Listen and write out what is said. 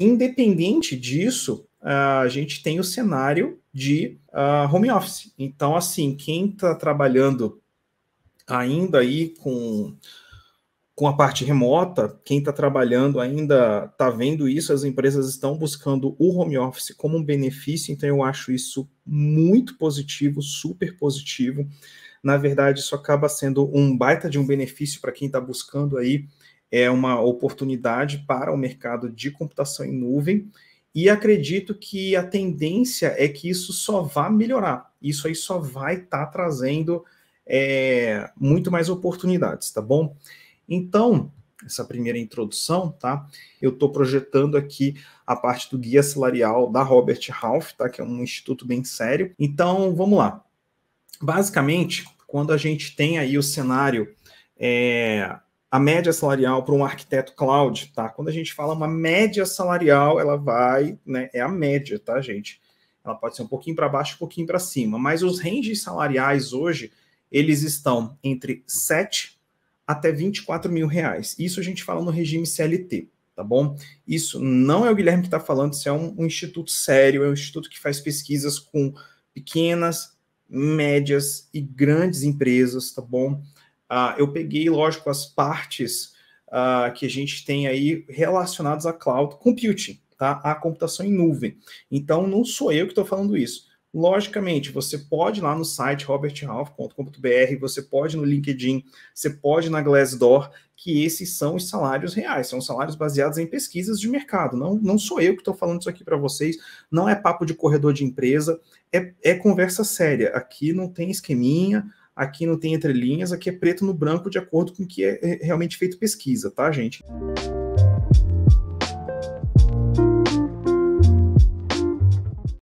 Independente disso, a gente tem o cenário de uh, home office. Então, assim, quem está trabalhando ainda aí com, com a parte remota, quem está trabalhando ainda está vendo isso, as empresas estão buscando o home office como um benefício, então eu acho isso muito positivo, super positivo. Na verdade, isso acaba sendo um baita de um benefício para quem está buscando aí é uma oportunidade para o mercado de computação em nuvem e acredito que a tendência é que isso só vá melhorar. Isso aí só vai estar tá trazendo é, muito mais oportunidades, tá bom? Então, essa primeira introdução, tá? Eu estou projetando aqui a parte do guia salarial da Robert Half, tá? Que é um instituto bem sério. Então, vamos lá. Basicamente, quando a gente tem aí o cenário é, a média salarial para um arquiteto cloud, tá? Quando a gente fala uma média salarial, ela vai, né? É a média, tá, gente? Ela pode ser um pouquinho para baixo, um pouquinho para cima, mas os ranges salariais hoje eles estão entre 7 até 24 mil reais. Isso a gente fala no regime CLT, tá bom? Isso não é o Guilherme que está falando, isso é um, um instituto sério, é um instituto que faz pesquisas com pequenas, médias e grandes empresas, tá bom? Ah, eu peguei, lógico, as partes uh, que a gente tem aí relacionadas a cloud computing, tá? A computação em nuvem. Então, não sou eu que estou falando isso. Logicamente, você pode ir lá no site robertralph.com.br, você pode no LinkedIn, você pode na Glassdoor, que esses são os salários reais, são salários baseados em pesquisas de mercado. Não, não sou eu que estou falando isso aqui para vocês, não é papo de corredor de empresa, é, é conversa séria. Aqui não tem esqueminha, aqui não tem entrelinhas, aqui é preto no branco de acordo com o que é, é realmente feito pesquisa, tá, gente?